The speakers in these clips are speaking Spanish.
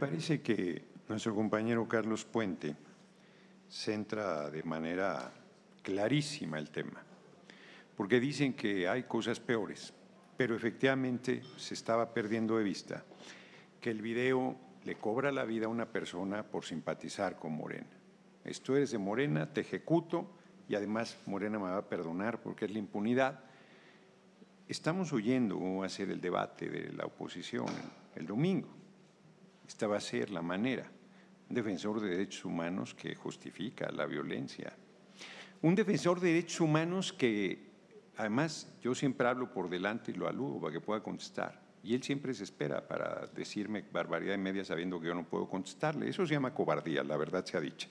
Me Parece que nuestro compañero Carlos Puente centra de manera clarísima el tema, porque dicen que hay cosas peores, pero efectivamente se estaba perdiendo de vista que el video le cobra la vida a una persona por simpatizar con Morena. Esto eres de Morena, te ejecuto y además Morena me va a perdonar porque es la impunidad. Estamos oyendo cómo va a ser el debate de la oposición el domingo. Esta va a ser la manera. Un defensor de derechos humanos que justifica la violencia. Un defensor de derechos humanos que, además, yo siempre hablo por delante y lo aludo para que pueda contestar. Y él siempre se espera para decirme barbaridad en media sabiendo que yo no puedo contestarle. Eso se llama cobardía, la verdad se ha dicho.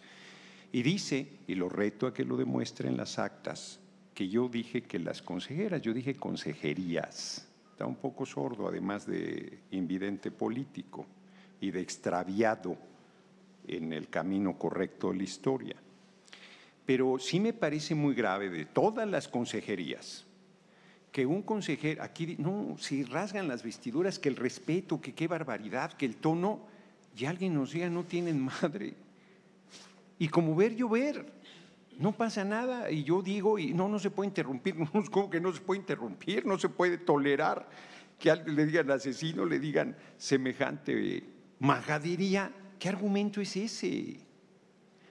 Y dice, y lo reto a que lo demuestre en las actas, que yo dije que las consejeras, yo dije consejerías. Está un poco sordo, además de invidente político y de extraviado en el camino correcto de la historia. Pero sí me parece muy grave de todas las consejerías que un consejero, aquí no, si rasgan las vestiduras, que el respeto, que qué barbaridad, que el tono, y alguien nos diga, no tienen madre. Y como ver llover, no pasa nada. Y yo digo, y no, no se puede interrumpir, no, como que no se puede interrumpir, no se puede tolerar que alguien le digan asesino, le digan semejante Maga diría, ¿qué argumento es ese?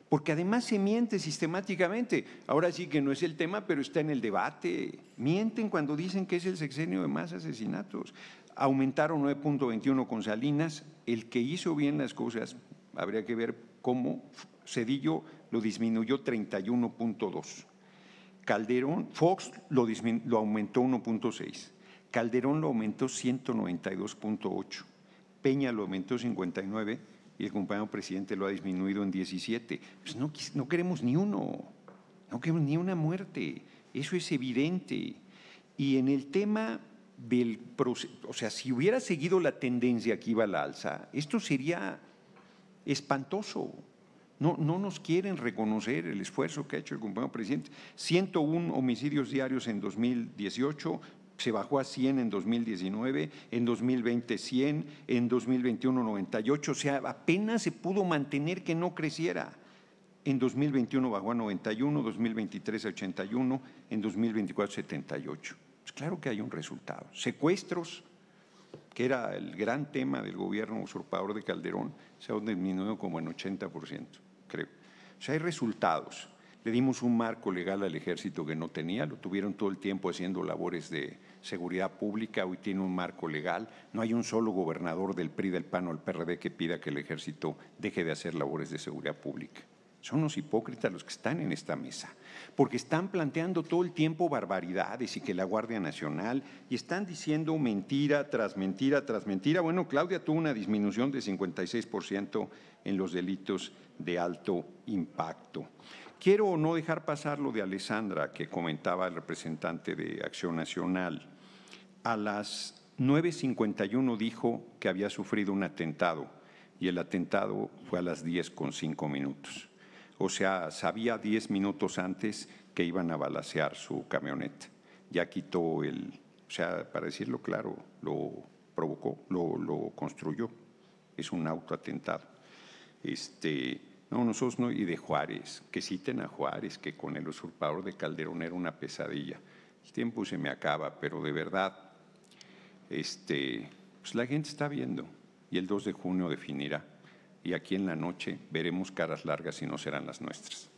Porque además se miente sistemáticamente. Ahora sí que no es el tema, pero está en el debate. Mienten cuando dicen que es el sexenio de más asesinatos. Aumentaron 9.21 con Salinas. El que hizo bien las cosas, habría que ver cómo Cedillo lo disminuyó 31.2. Calderón, Fox lo, lo aumentó 1.6. Calderón lo aumentó 192.8. Peña lo aumentó 59 y el compañero presidente lo ha disminuido en 17. Pues no, queremos ni uno, no queremos ni una muerte, eso es evidente. Y en el tema del proceso, o sea, si hubiera seguido la tendencia que iba a la alza, esto sería espantoso. No, no nos quieren reconocer el esfuerzo que ha hecho el compañero presidente. 101 homicidios diarios en 2018, se bajó a 100 en 2019, en 2020 100, en 2021 98, o sea, apenas se pudo mantener que no creciera. En 2021 bajó a 91, 2023 a 81, en 2024 78. Pues claro que hay un resultado. Secuestros, que era el gran tema del gobierno usurpador de Calderón, se han disminuido como en 80%, creo. O sea, hay resultados. Pedimos un marco legal al ejército que no tenía, lo tuvieron todo el tiempo haciendo labores de seguridad pública, hoy tiene un marco legal, no hay un solo gobernador del PRI, del PAN o del PRD que pida que el ejército deje de hacer labores de seguridad pública. Son los hipócritas los que están en esta mesa, porque están planteando todo el tiempo barbaridades y que la Guardia Nacional, y están diciendo mentira tras mentira tras mentira. Bueno, Claudia tuvo una disminución de 56% en los delitos de alto impacto. Quiero no dejar pasar lo de Alessandra que comentaba el representante de Acción Nacional. A las 9.51 dijo que había sufrido un atentado y el atentado fue a las 10.5 minutos. O sea, sabía 10 minutos antes que iban a balasear su camioneta. Ya quitó el, o sea, para decirlo claro, lo provocó, lo, construyó. Es un autoatentado. Este, no, nosotros no, y de Juárez, que citen a Juárez, que con el usurpador de Calderón era una pesadilla. El tiempo se me acaba, pero de verdad, este, pues la gente está viendo y el 2 de junio definirá. Y aquí en la noche veremos caras largas y no serán las nuestras.